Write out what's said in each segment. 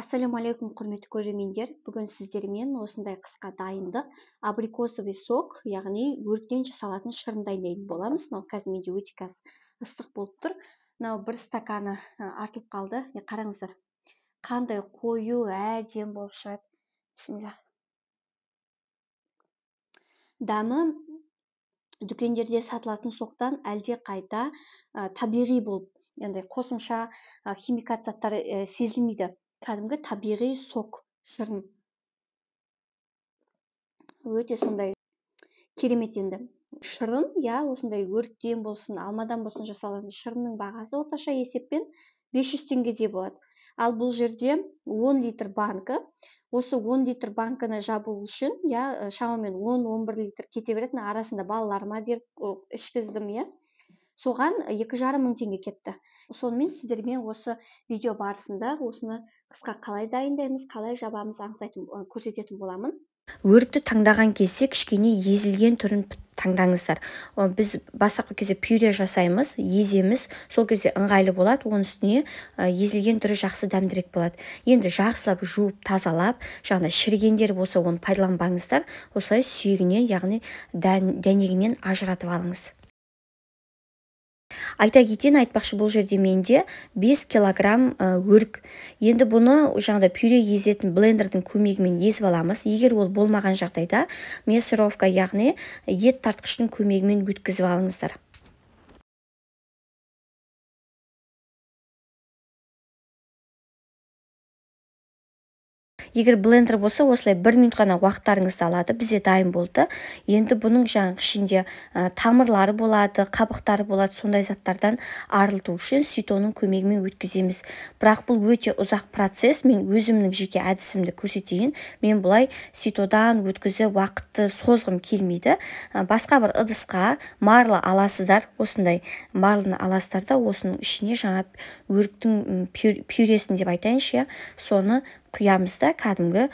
ассалаумағалейкум құрметті көрермендер бүгін сіздермен осындай қысқа дайындық абрикосовый сок яғни өріктен жасалатын шырын дайындайтын боламыз мынау қазір менде өте қазір ыстық болып тұр мынау бір стаканы артылып қалды е, қараңыздар қандай қою әдемі болып шығады бісмилла дәмі дүкендерде сатылатын соқтан әлде қайда табиғи болып қосымша химикат заттар э, сезілмейді кәдімгі табиғи сок шырын өте сондай керемет енді шырын иә осындай өріктен болсын алмадан болсын жасалған шырынның бағасы орташа есеппен 500 теңгедей болады ал бұл жерде 10 литр банкі осы 10 литр банкіні жабу үшін иә шамамен 10-11 литр кете беретін арасында балаларыма беріп ішкіздім иә соған э, екі жарым мың теңге кетті сонымен сіздермен осы видео барысында осыны қысқа қалай дайындаймыз қалай жабамыз анықтайтын көрсететін боламын өрікті таңдаған кезде кішкене езілген түрін таңдаңыздар біз бастапқы кезде пюре жасаймыз еземіз сол кезде ыңғайлы болады оның үстіне езілген түрі жақсы дәмдірек болады енді жақсылап жуып тазалап жаңағыдай шірігендер болса оны пайдаланбаңыздар осылай сүйегінен яғни дәнегінен ажыратып алыңыз айта кетейін айтпақшы бұл жерде менде 5 килограмм өрік енді бұны жаңағыдай пюре езетін блендердің көмегімен езіп аламыз егер ол болмаған жағдайда мясоровка яғни ет тартқыштың көмегімен өткізіп алыңыздар егер блендер болса осылай бір минут қана уақыттарыңызды алады бізде дайын болды енді бұның жаңағы ішінде тамырлары болады қабықтары болады сондай заттардан арылту үшін ситоның көмегімен өткіземіз бірақ бұл өте ұзақ процесс мен өзімнің жеке әдісімді көрсетейін мен бұлай ситодан өткізіп уақытты созғым келмейді ә, басқа бір ыдысқа марлы аласыздар осындай марлыны аласыздар да осының ішіне жаңа өріктің пюресін деп айтайыншы соны құямыз да кәдімгі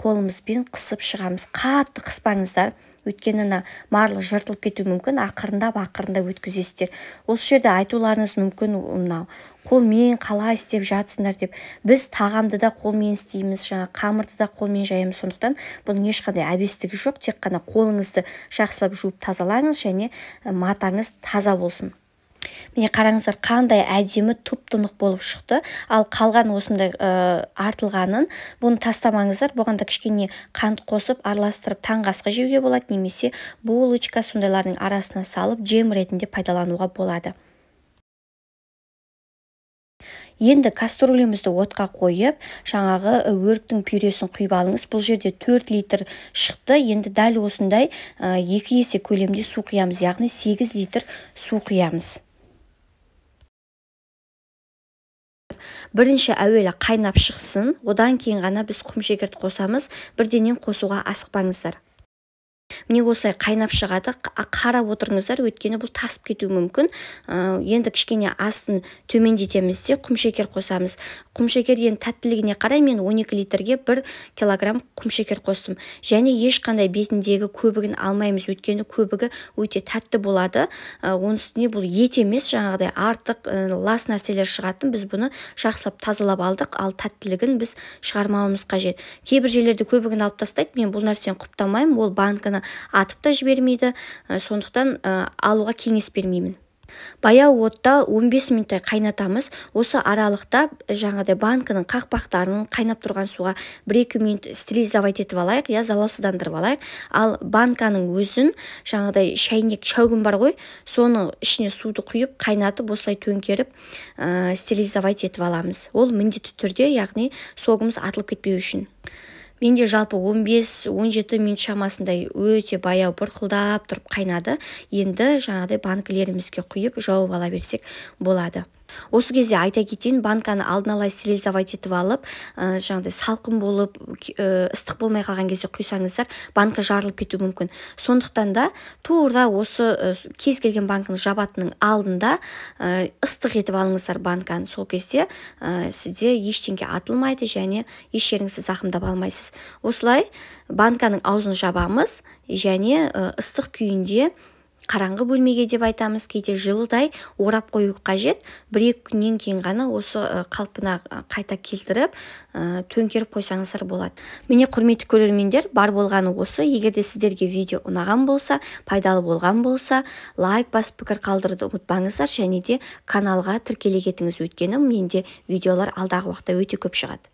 қолымызбен қысып шығамыз қатты қыспаңыздар өйткені мына марлы жыртылып кетуі мүмкін ақырындап ақырындап өткізесіздер осы жерде айтуларыңыз мүмкін мынау қолмен қалай істеп жатсыңдар деп біз тағамды да қолмен істейміз жаңа қамырды да қолмен жаямыз сондықтан бұның ешқандай әбестігі жоқ тек қана қолыңызды жақсылап жуып тазалаңыз және матаңыз таза болсын міне қараңыздар қандай әдемі тұп-тұнық болып шықты ал қалған осындай артылғанын бұны тастамаңыздар бұған да кішкене қант қосып араластырып таңғы жеуге болады немесе булочка сондайлардың арасына салып джем ретінде пайдалануға болады енді кастрюлемізді отқа қойып жаңағы өріктің пюресін құйып алыңыз бұл жерде 4 литр шықты енді дәл осындай екі есе көлемде су құямыз яғни 8 литр су құямыз бірінші әуелі қайнап шықсын одан кейін ғана біз құмшекерд қосамыз бірдеңе қосуға асықпаңыздар міне осылай қайнап шығады қарап отырыңыздар өйткені бұл тасып кетуі мүмкін ә, енді кішкене астын төмендетеміз де құмшекер қосамыз құмшекер енді тәттілігіне қарай мен 12 литрге 1 килограмм құмшекер қостым және ешқандай бетіндегі көбігін алмаймыз өйткені көбігі өте тәтті болады ә, оның үстіне бұл ет емес жаңағыдай артық ә, лас нәрселер шығатын біз бұны жақсылап тазалап алдық ал тәттілігін біз шығармауымыз қажет кейбір жерлерде көбігін алып тастайды мен бұл нәрсені құптамаймын ол банканы атып та жібермейді сондықтан алуға кеңес бермеймін баяу отта 15 минуттай қайнатамыз осы аралықта жаңағыдай банкінің қақпақтарын қайнап тұрған суға бір-екі минут стерилизовать етіп алайық иә залалсыздандырып алайық ал банканың өзін жаңағыдай шәйнек шәугім бар ғой соны ішіне суды құйып қайнатып осылай төңкеріп ә, стерилизовать етіп аламыз ол міндетті түрде яғни согымыз атылып кетпеу үшін Менде жалпы 15-17 минут шамасындай өте баяу бұрқылдап тұрып қайнады енді жаңағыдай банкілерімізге құйып жауып ала берсек болады осы кезде айта кетейін банканы алдын ала стерилизовать етіп алып ә, жаңағыдай салқын болып э, ыстық болмай қалған кезде құйсаңыздар банка жарылып кетуі мүмкін сондықтан да тура осы ә, кез келген банканы жабатының алдында ыстық етіп алыңыздар банканы сол кезде сізде ештеңке атылмайды және еш жеріңізді зақымдап алмайсыз осылай банканың аузын жабамыз және ыстық күйінде қараңғы бөлмеге деп айтамыз кейде жылыдай орап қою қажет бір-екі күннен кейін ғана осы қалпына қайта келтіріп ә, төңкеріп қойсаңыздар болады міне құрметті көрермендер бар болғаны осы егер де сіздерге видео ұнаған болса пайдалы болған болса лайк басып пікір қалдыруды ұмытпаңыздар және де каналға тіркеле кетіңіз өйткені менде видеолар алдағы уақытта өте көп шығады